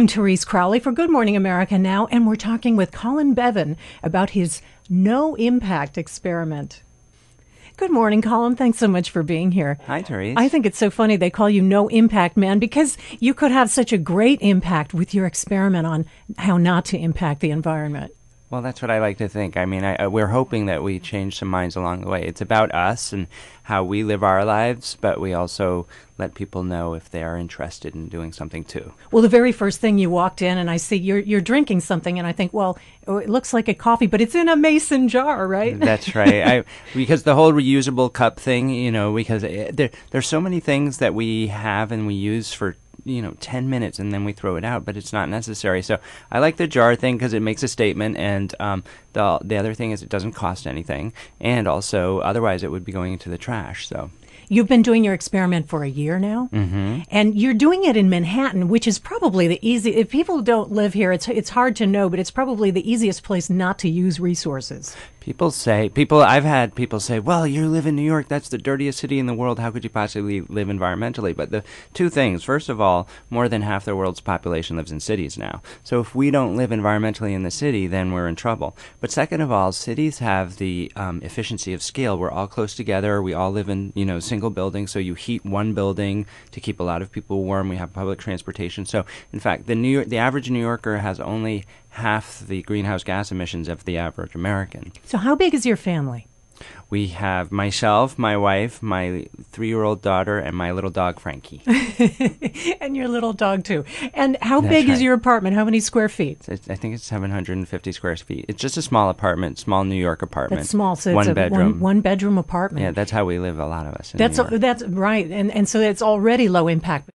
I'm Therese Crowley for Good Morning America Now, and we're talking with Colin Bevan about his no impact experiment. Good morning, Colin. Thanks so much for being here. Hi, Therese. I think it's so funny they call you No Impact Man because you could have such a great impact with your experiment on how not to impact the environment. Well, that's what I like to think. I mean, I, we're hoping that we change some minds along the way. It's about us and how we live our lives, but we also let people know if they are interested in doing something too. Well, the very first thing you walked in and I see you're you're drinking something, and I think, well, oh, it looks like a coffee, but it's in a mason jar, right? Mm, that's right. I, because the whole reusable cup thing, you know, because it, eh, there there's so many things that we have and we use for you know 10 minutes and then we throw it out but it's not necessary so i like the jar thing because it makes a statement and um, the, the other thing is it doesn't cost anything and also otherwise it would be going into the trash so You've been doing your experiment for a year now, mm-hmm. and you're doing it in Manhattan, which is probably the easy. If people don't live here, it's it's hard to know, but it's probably the easiest place not to use resources. People say people I've had people say, "Well, you live in New York. That's the dirtiest city in the world. How could you possibly live environmentally?" But the two things. First of all, more than half the world's population lives in cities now. So if we don't live environmentally in the city, then we're in trouble. But second of all, cities have the um, efficiency of scale. We're all close together. We all live in you know single buildings. So you heat one building to keep a lot of people warm. We have public transportation. So in fact, the New York, the average New Yorker has only half the greenhouse gas emissions of the average American. So, how big is your family? We have myself, my wife, my three year old daughter, and my little dog, Frankie. and your little dog, too. And how That's big right. is your apartment? How many square feet? It's, I think it's 750 square feet. It's just a small apartment, small New York apartment. That's small, so one it's bedroom. One, one, bedroom apartment. Yeah, that's how we live, a lot of us. that's a, that's right, and and so it's already low impact.